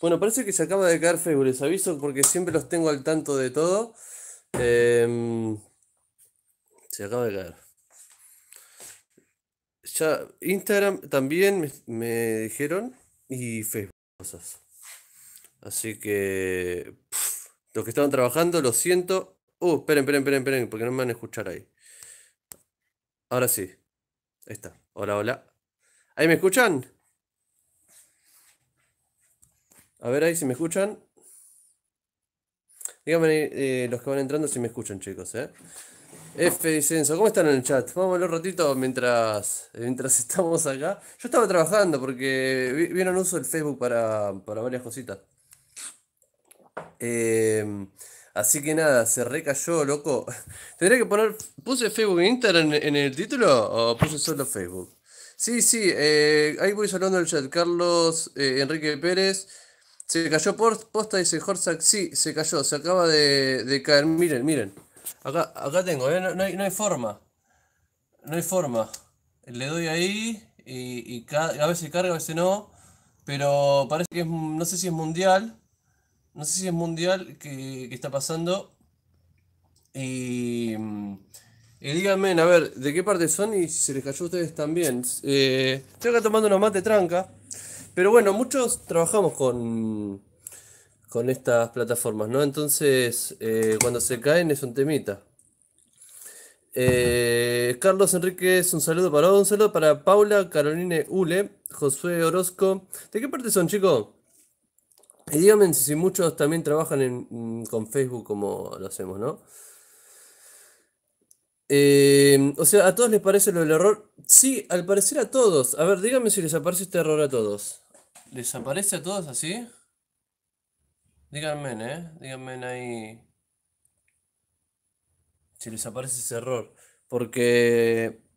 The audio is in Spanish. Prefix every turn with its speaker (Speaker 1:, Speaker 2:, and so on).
Speaker 1: Bueno, parece que se acaba de caer Facebook, les aviso porque siempre los tengo al tanto de todo. Em, se acaba de caer. Ya, Instagram también me, dijeron y Facebook. Así que los que estaban trabajando, lo siento. Uh, esperen, esperen, esperen, esperen, porque no me van a escuchar ahí. Ahora sí. Ahí está. Hola, hola. ¿Ahí me escuchan? A ver ahí si me escuchan. Díganme eh, los que van entrando si me escuchan, chicos. Eh. F Censo, ¿cómo están en el chat? Vamos a un ratito mientras, eh, mientras estamos acá. Yo estaba trabajando porque vieron uso del Facebook para, varias cositas. Em, así que nada, se recayó, loco. Tendría que poner. ¿Puse Facebook e Instagram en, el título o puse solo Facebook? Sí, sí, eh, ahí voy saludando el chat. Carlos Enrique Pérez. Se cayó por posta, dice Horsack. Sí, se cayó, se acaba de, caer. Miren, miren. Acá, acá tengo, ¿eh? no, hay, forma. No hay forma. Le doy ahí y, y a veces carga, a veces no. Pero parece que es, no sé si es mundial. No sé si es mundial que, está pasando. Y, díganme, a ver, ¿de qué parte son y si se les cayó a ustedes también? Eh, estoy acá tomando unos mate tranca. Pero bueno, muchos trabajamos con, estas plataformas, ¿no? Entonces, eh, cuando se caen es un temita. Eh, Carlos Enríquez, un saludo para vos, un saludo para Paula, Caroline Ule, Josué Orozco. ¿De qué parte son, chicos? Y díganme si muchos también trabajan mm, con Facebook como lo hacemos, ¿no? Eh, o sea, ¿a todos les parece lo del error? Sí, al parecer a todos. A ver, díganme si les aparece este error a todos. ¿Desaparece a todos así? Díganme, ¿eh? Díganme ahí. Si les aparece ese error. Porque